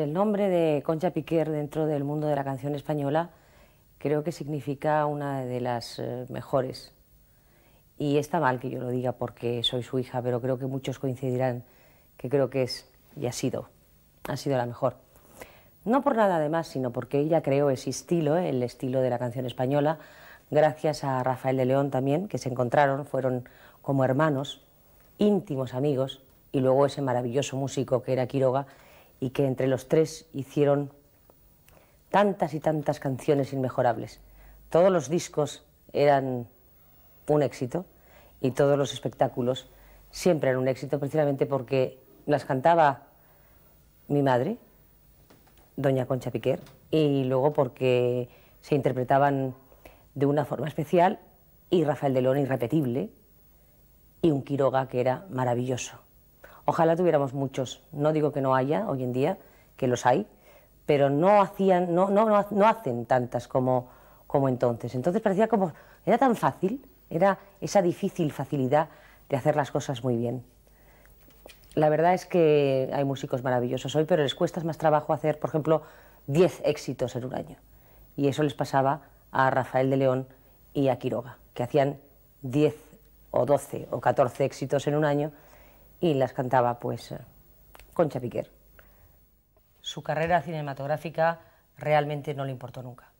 El nombre de Concha Piquer dentro del mundo de la canción española creo que significa una de las eh, mejores. Y está mal que yo lo diga porque soy su hija, pero creo que muchos coincidirán que creo que es y ha sido, ha sido la mejor. No por nada además, sino porque ella creó ese estilo, eh, el estilo de la canción española, gracias a Rafael de León también, que se encontraron, fueron como hermanos, íntimos amigos, y luego ese maravilloso músico que era Quiroga, y que entre los tres hicieron tantas y tantas canciones inmejorables. Todos los discos eran un éxito y todos los espectáculos siempre eran un éxito, precisamente porque las cantaba mi madre, doña Concha Piquer, y luego porque se interpretaban de una forma especial y Rafael Delón irrepetible y un Quiroga que era maravilloso. Ojalá tuviéramos muchos. No digo que no haya hoy en día, que los hay, pero no hacían, no, hacen tantas como, como entonces. Entonces parecía como, era tan fácil, era esa difícil facilidad de hacer las cosas muy bien. La verdad es que hay músicos maravillosos hoy, pero les cuesta más trabajo hacer, por ejemplo, 10 éxitos en un año. Y eso les pasaba a Rafael de León y a Quiroga, que hacían 10 o 12 o 14 éxitos en un año y las cantaba pues eh, Concha Piquer. Su carrera cinematográfica realmente no le importó nunca.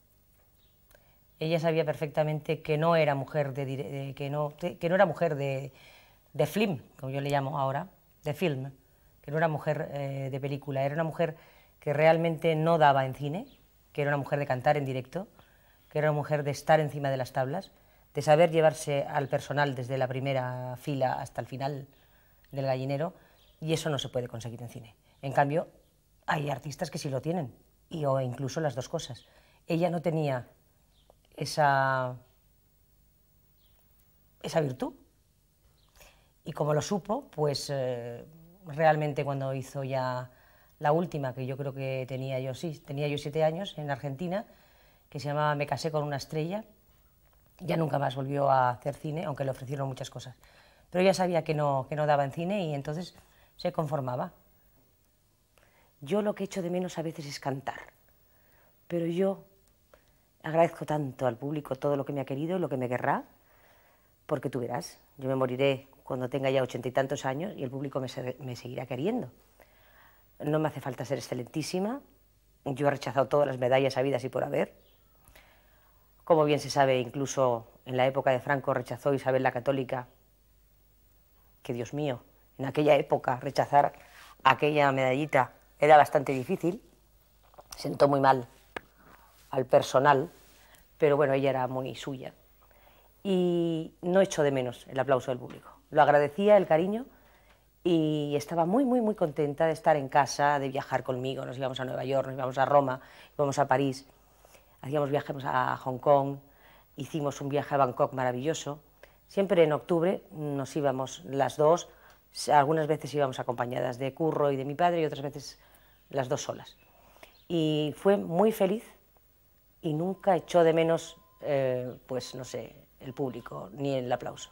Ella sabía perfectamente que no era mujer de, que no era mujer de, film, como yo le llamo ahora, de film, que no era mujer eh, de película, era una mujer que realmente no daba en cine, que era una mujer de cantar en directo, que era una mujer de estar encima de las tablas, de saber llevarse al personal desde la primera fila hasta el final del gallinero y eso no se puede conseguir en cine. En cambio, hay artistas que sí lo tienen, y, o incluso las dos cosas. Ella no tenía esa, esa virtud y como lo supo, pues eh, realmente cuando hizo ya la última, que yo creo que tenía yo, sí, tenía yo siete años en Argentina, que se llamaba Me casé con una estrella, ya nunca más volvió a hacer cine, aunque le ofrecieron muchas cosas. Pero ya sabía que no, que no daba en cine y entonces se conformaba. Yo lo que echo de menos a veces es cantar, pero yo agradezco tanto al público todo lo que me ha querido y lo que me querrá, porque tú verás, yo me moriré cuando tenga ya ochenta y tantos años y el público me seguirá queriendo. No me hace falta ser excelentísima, yo he rechazado todas las medallas habidas y por haber. Como bien se sabe, incluso en la época de Franco rechazó Isabel la Católica que Dios mío, en aquella época rechazar aquella medallita era bastante difícil, sentó muy mal al personal, pero bueno, ella era muy suya. Y no echó de menos el aplauso del público. Lo agradecía, el cariño, y estaba muy, muy, muy contenta de estar en casa, de viajar conmigo. Nos íbamos a Nueva York, nos íbamos a Roma, íbamos a París, hacíamos viajes a Hong Kong, hicimos un viaje a Bangkok maravilloso. Siempre en octubre nos íbamos las dos, algunas veces íbamos acompañadas de Curro y de mi padre y otras veces las dos solas. Y fue muy feliz y nunca echó de menos, eh, pues no sé, el público ni el aplauso.